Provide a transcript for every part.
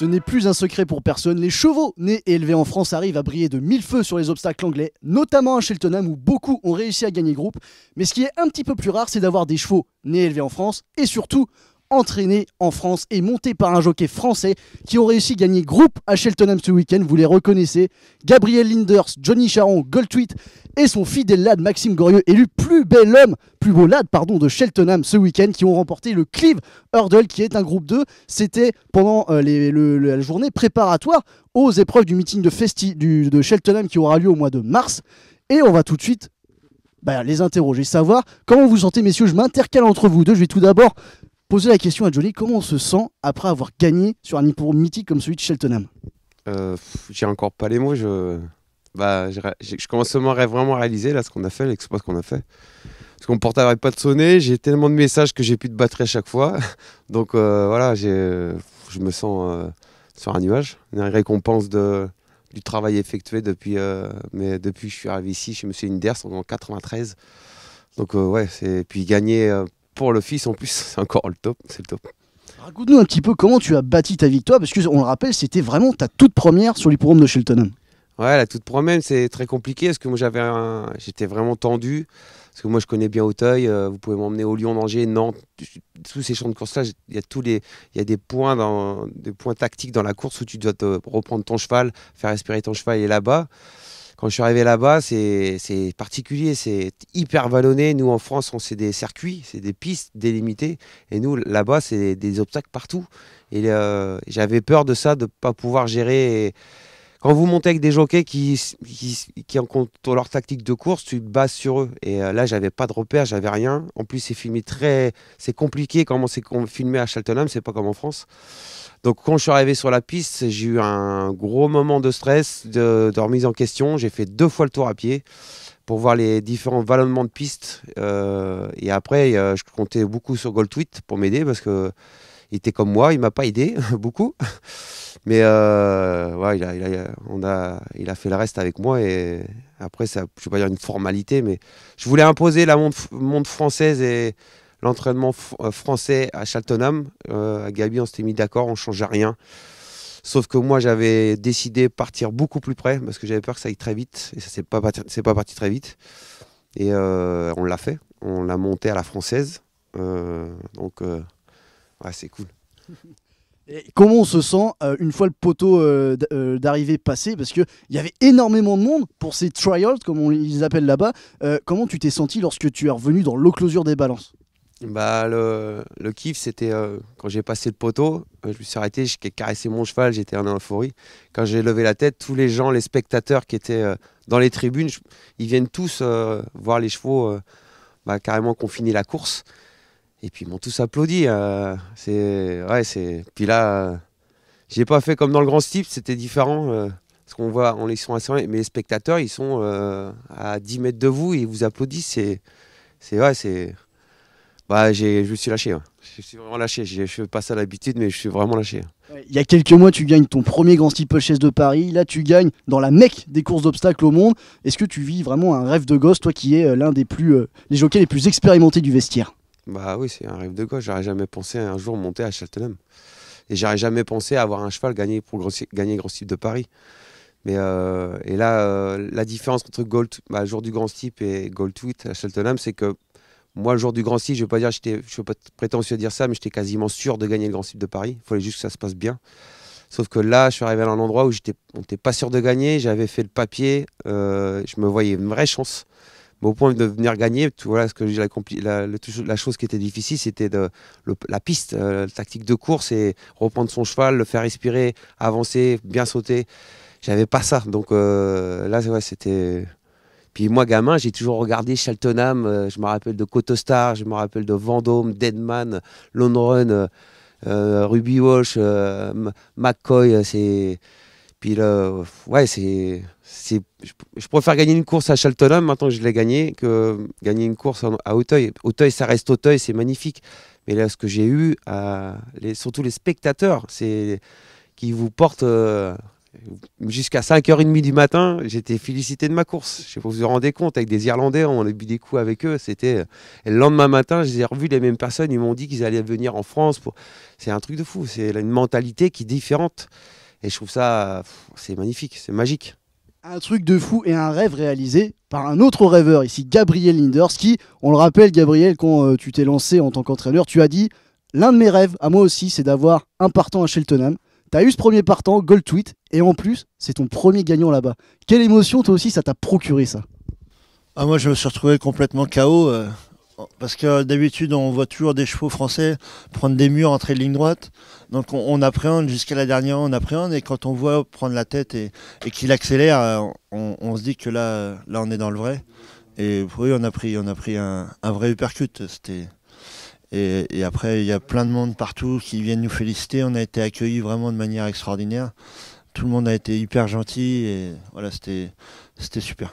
Ce n'est plus un secret pour personne, les chevaux nés et élevés en France arrivent à briller de mille feux sur les obstacles anglais, notamment à Cheltenham où beaucoup ont réussi à gagner groupe. Mais ce qui est un petit peu plus rare, c'est d'avoir des chevaux nés et élevés en France et surtout entraîné en France et monté par un jockey français qui ont réussi à gagner groupe à Cheltenham ce week-end. Vous les reconnaissez Gabriel Linders, Johnny Charon, Goldtweet et son fidèle lad Maxime Gorieux, élu plus bel homme, plus beau lad pardon, de Cheltenham ce week-end, qui ont remporté le Cleave Hurdle qui est un groupe 2. C'était pendant euh, la journée préparatoire aux épreuves du meeting de, Festi, de Cheltenham qui aura lieu au mois de mars. Et on va tout de suite bah, les interroger, savoir comment vous sentez, messieurs. Je m'intercale entre vous deux. Je vais tout d'abord poser la question à Jolie, comment on se sent après avoir gagné sur un niveau mythique comme celui de Cheltenham euh, J'ai encore pas les mots. Je, bah, je, commence seulement à vraiment réaliser là ce qu'on a fait, l'exploit qu'on a fait. Parce qu'on porte n'arrête pas de sonner, j'ai tellement de messages que j'ai pu de battre à chaque fois. Donc euh, voilà, je me sens euh, sur un nuage. Une récompense du travail effectué depuis, mais depuis que je suis arrivé ici chez Monsieur Inders en 93. Donc ouais, c'est puis gagner pour l'office en plus, c'est encore le top, c'est le top. Raconte-nous un petit peu comment tu as bâti ta victoire, parce que le rappelle, c'était vraiment ta toute première sur programmes de Shelton. Ouais, la toute première, c'est très compliqué, parce que moi j'avais, j'étais vraiment tendu, parce que moi je connais bien Auteuil, euh, vous pouvez m'emmener au Lyon, Angers, Nantes, tous ces champs de course-là, il y a tous les, il y a des points dans, des points tactiques dans la course où tu dois te reprendre ton cheval, faire respirer ton cheval et là-bas quand je suis arrivé là-bas, c'est particulier, c'est hyper vallonné. Nous, en France, on sait des circuits, c'est des pistes délimitées. Et nous, là-bas, c'est des, obstacles partout. Et euh, j'avais peur de ça, de ne pas pouvoir gérer quand vous montez avec des jockeys qui, qui, qui en comptent leur tactique de course, tu te bases sur eux. Et euh, là, j'avais pas de repères, j'avais rien. En plus, c'est filmé très. C'est compliqué comment c'est filmé à Cheltenham, c'est pas comme en France. Donc, quand je suis arrivé sur la piste, j'ai eu un gros moment de stress, de, remise en question. J'ai fait deux fois le tour à pied pour voir les différents vallonnements de piste. Euh, et après, euh, je comptais beaucoup sur Goldtweet pour m'aider parce que il était comme moi, il m'a pas aidé beaucoup. Mais euh, il, a, on a, il a fait le reste avec moi. Et après, ça, je ne vais pas dire une formalité, mais je voulais imposer la montre, française et l'entraînement euh, français à Cheltenham. Euh, à Gabi, on s'était mis d'accord, on ne changeait rien. Sauf que moi, j'avais décidé de partir beaucoup plus près parce que j'avais peur que ça aille très vite. Et ça c'est pas, pas parti très vite. Et euh, on l'a fait. On l'a monté à la française. donc, c'est cool. comment on se sent euh, une fois le poteau euh, euh, d'arrivée passé Parce qu'il y avait énormément de monde pour ces trials, comme on les appelle là-bas. comment tu t'es senti lorsque tu es revenu dans l'enclosure des balances bah, le, kiff, c'était quand j'ai passé le poteau, je me suis arrêté, j'ai caressé mon cheval, j'étais en euphorie. Quand j'ai levé la tête, tous les gens, les spectateurs qui étaient dans les tribunes, ils viennent tous voir les chevaux bah, carrément confiner la course. Et puis ils m'ont tous applaudi. Euh, c'est c'est. Puis là, je euh, j'ai pas fait comme dans le grand style, c'était différent. Euh, Ce qu'on voit, on les sont mais les spectateurs, ils sont à 10 mètres de vous et ils vous applaudissent. C'est, c'est c'est. Bah, j'ai, je me suis lâché. Hein. Je suis vraiment lâché. Je fais pas ça l'habitude, mais je suis vraiment lâché. il y a quelques mois, tu gagnes ton premier Grand Steeple Chase de Paris. Là, tu gagnes dans la mecque des courses d'obstacles au monde. Est-ce que tu vis vraiment un rêve de gosse, toi qui es l'un des plus, les jockeys les plus expérimentés du vestiaire bah oui, c'est un rêve de gauche. J'aurais jamais pensé un jour monter à Cheltenham. Et j'aurais jamais pensé avoir un cheval gagné pour gagner le Grand Type de Paris. Mais euh, et là, euh, la différence entre Gold, bah, jour du Grand Type et Gold Tweet à Cheltenham, c'est que moi, le jour du Grand Type, je ne vais pas dire, je pas prétentieux à dire ça, mais j'étais quasiment sûr de gagner le Grand Type de Paris. Il fallait juste que ça se passe bien. Sauf que là, je suis arrivé à un endroit où on n'était pas sûr de gagner. J'avais fait le papier. Euh, je me voyais une vraie chance mais au point de venir gagner, ce que j'ai la, la, chose qui était difficile, c'était la piste, euh, la tactique de course et reprendre son cheval, le faire respirer, avancer, bien sauter. J'avais pas ça, donc euh, là, c'était. Puis moi, gamin, j'ai toujours regardé Cheltenham, euh, je me rappelle de Cotostar, je me rappelle de Vendôme, Deadman, Lone Run, Ruby Walsh, McCoy, c'est puis là, ouais, c'est, je, préfère gagner une course à Cheltenham maintenant que je l'ai gagnée que gagner une course à Auteuil. Auteuil, ça reste Auteuil, c'est magnifique. Mais là, ce que j'ai eu, à surtout les spectateurs, c'est qui vous portent euh, jusqu'à 5h30 du matin. J'étais félicité de ma course. Je sais pas vous vous rendez compte, avec des Irlandais, on a bu des coups avec eux. C'était le lendemain matin, j'ai revu les mêmes personnes. Ils m'ont dit qu'ils allaient venir en France. Pour... C'est un truc de fou. C'est une mentalité qui est différente. Et je trouve ça, c'est magnifique, c'est magique. Un truc de fou et un rêve réalisé par un autre rêveur ici, Gabriel Linders, qui, on le rappelle, Gabriel, quand euh, tu t'es lancé en tant qu'entraîneur, tu as dit L'un de mes rêves, à moi aussi, c'est d'avoir un partant à Cheltenham. as eu ce premier partant, Gold Tweet, et en plus, c'est ton premier gagnant là-bas. Quelle émotion, toi aussi, ça t'a procuré ça ah, Moi, je me suis retrouvé complètement KO. Euh, parce que d'habitude, on voit toujours des chevaux français prendre des murs, entrer de ligne droite. Donc on, appréhende jusqu'à la dernière, on appréhende. Et quand on voit prendre la tête et, qu'il accélère, euh, on, se dit que là, là, on est dans le vrai. Et oui, on a pris, on a pris un, vrai uppercut. C'était. Et, et, après, il y a plein de monde partout qui viennent nous féliciter. On a été accueillis vraiment de manière extraordinaire. Tout le monde a été hyper gentil et voilà, c'était super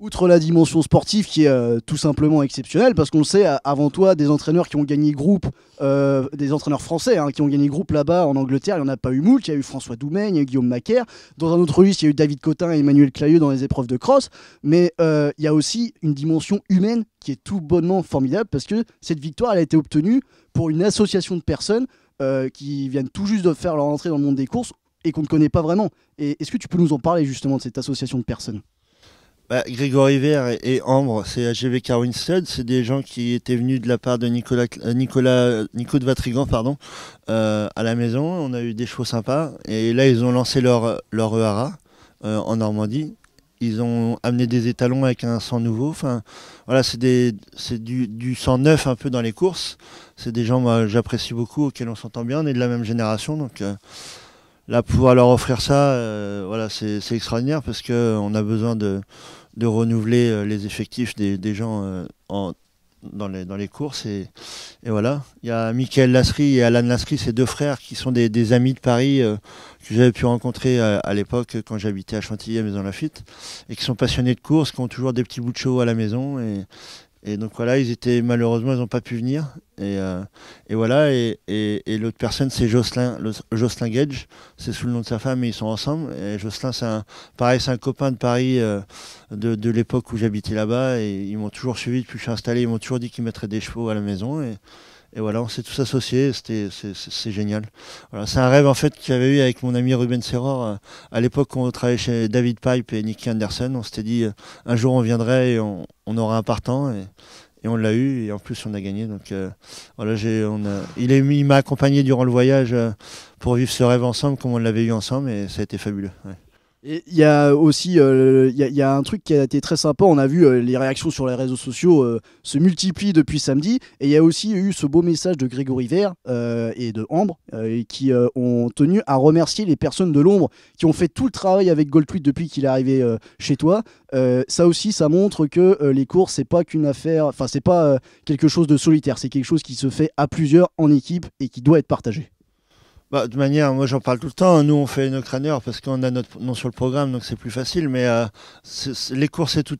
outre la dimension sportive qui est euh, tout simplement exceptionnelle, parce qu'on sait avant toi des entraîneurs qui ont gagné groupe, euh, des entraîneurs français hein, qui ont gagné groupe là-bas en Angleterre, il n'y en a pas eu moult, il y a eu François doumain il y a eu Guillaume Macaire, dans un autre liste il y a eu David Cotin et Emmanuel Clayeux dans les épreuves de cross, mais euh, il y a aussi une dimension humaine qui est tout bonnement formidable, parce que cette victoire elle a été obtenue pour une association de personnes qui viennent tout juste de faire leur entrée dans le monde des courses et qu'on ne connaît pas vraiment. Et est-ce que tu peux nous en parler justement de cette association de personnes bah, Grégory Vert et, Ambre, c'est AGV Carwinstead, c'est des gens qui étaient venus de la part de Nicolas, euh, Nicolas euh, Nico de Vatrigan pardon, euh, à la maison. On a eu des chevaux sympas. Et là, ils ont lancé leur, leur e en Normandie. Ils ont amené des étalons avec un sang nouveau. Enfin, voilà, c'est du, du sang neuf un peu dans les courses. C'est des gens, que j'apprécie beaucoup, auxquels on s'entend bien. On est de la même génération, donc. là pouvoir leur offrir ça voilà c'est extraordinaire parce qu'on a besoin de de renouveler euh, les effectifs des, gens euh, dans, les, dans les courses. Et, voilà, il y a Michael Lasserie et Alan Lasserie, ces deux frères qui sont des, amis de Paris euh, que j'avais pu rencontrer à, l'époque quand j'habitais à Chantilly à Maison Lafitte et qui sont passionnés de course, qui ont toujours des petits bouts de chaud à la maison. Et, et donc voilà, ils étaient malheureusement, ils n'ont pas pu venir. Et, euh, voilà, et, l'autre personne, c'est Jocelyn, Jocelyn Gage, c'est sous le nom de sa femme, et ils sont ensemble. Et Jocelyn, c'est un, pareil, un copain de Paris euh, de, l'époque où j'habitais là-bas. Et ils m'ont toujours suivi depuis que je suis installé, ils m'ont toujours dit qu'ils mettraient des chevaux à la maison. Et voilà, on s'est tous associés, c'était, c'est, génial. c'est un rêve en fait qu'il y avait eu avec mon ami Ruben Serror. Euh, à l'époque, on travaillait chez David Pipe et Nicky Anderson. On s'était dit, euh, un jour on viendrait et on, aura un partant. Et, on l'a eu, et en plus on a gagné. Donc euh, voilà, on il, m'a accompagné durant le voyage pour vivre ce rêve ensemble, comme on l'avait eu ensemble, et ça a été fabuleux il y a aussi euh, y a, un truc qui a été très sympa. On a vu euh, les réactions sur les réseaux sociaux euh, se multiplient depuis samedi. Et il y a aussi eu ce beau message de Grégory Vert et de Ambre qui ont tenu à remercier les personnes de l'ombre qui ont fait tout le travail avec Goldtweet depuis qu'il est arrivé chez toi. ça aussi, ça montre que les cours, c'est pas qu'une affaire, enfin, c'est pas quelque chose de solitaire, c'est quelque chose qui se fait à plusieurs en équipe et qui doit être partagé. Bah, de manière, moi j'en parle tout le temps. Nous on fait nos crâneurs parce qu'on a notre nom sur le programme, donc c'est plus facile. Mais euh, les courses c'est tout,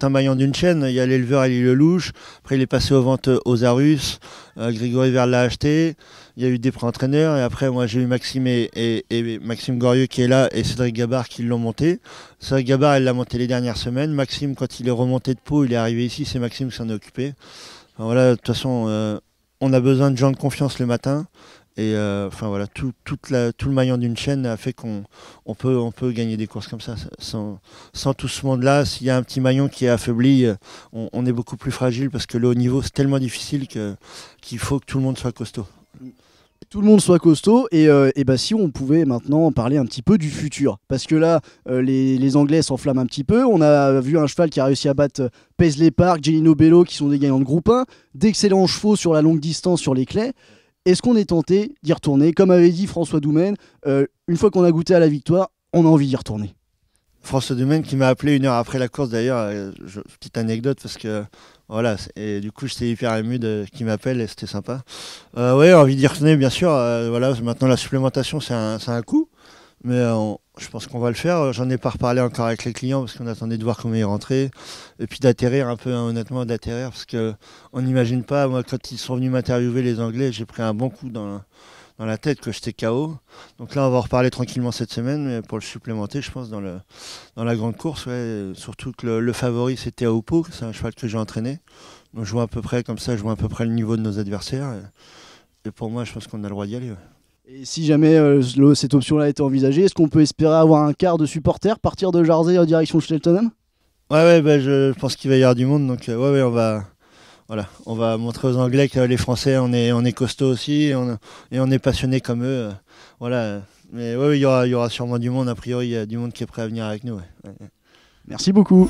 un maillon d'une chaîne. Il y a l'éleveur Ali louche, Après il est passé aux ventes euh, aux Arus. Euh, Grégory Verla l'a acheté. Il y a eu des pré-entraîneurs. Et après moi j'ai eu Maxime et, Maxime Gorieux qui est là et Cédric Gabard qui l'ont monté. Cédric Gabard elle l'a monté les dernières semaines. Maxime quand il est remonté de peau il est arrivé ici. C'est Maxime qui s'en est occupé. voilà, de toute façon on a besoin de gens de confiance le matin. Et euh, enfin voilà, tout, le maillon d'une chaîne a fait qu'on peut, gagner des courses comme ça. Sans, tout ce monde-là, s'il y a un petit maillon qui est affaibli, euh, on, est beaucoup plus fragile parce que le haut niveau, c'est tellement difficile qu'il faut que tout le monde soit costaud tout le monde soit costaud et, euh, bah, si on pouvait maintenant parler un petit peu du futur parce que là les, Anglais s'enflamment un petit peu on a vu un cheval qui a réussi à battre Paisley Park, Jelino Bello qui sont des gagnants de groupe 1 d'excellents chevaux sur la longue distance sur les clés est-ce qu'on est tenté d'y retourner Comme avait dit François Doumen, euh, une fois qu'on a goûté à la victoire, on a envie d'y retourner. François Doumen qui m'a appelé une heure après la course d'ailleurs, euh, petite anecdote parce que voilà, et du coup j'étais hyper ému de qu'il m'appelle et c'était sympa. Euh, oui, envie d'y retourner bien sûr, voilà, maintenant la supplémentation c'est un, un coup, mais je pense qu'on va le faire. J'en ai pas reparlé encore avec les clients parce qu'on attendait de voir comment ils rentraient. Et puis d'atterrir un peu, hein, honnêtement, d'atterrir parce qu'on n'imagine pas. Moi, quand ils sont venus m'interviewer, les Anglais, j'ai pris un bon coup dans la, tête que j'étais KO. Donc là, on va en reparler tranquillement cette semaine, mais pour le supplémenter, je pense, dans, le, dans la grande course. surtout que le, favori, c'était Aopo, c'est un cheval que j'ai entraîné. Donc je vois à peu près, comme ça, je vois à peu près le niveau de nos adversaires. Et, pour moi, je pense qu'on a le droit d'y aller si jamais euh, cette option-là était envisagée, est-ce qu'on peut espérer avoir un quart de supporters partir de Jersey en direction de Cheltenham Ouais, bah, je, pense qu'il va y avoir du monde, donc euh, ouais, on va, voilà, on va montrer aux Anglais que les Français, on est, on est costaud aussi, et on, est passionné comme eux, euh, voilà. Mais il y aura, sûrement du monde. A priori, il y a du monde qui est prêt à venir avec nous. Merci beaucoup.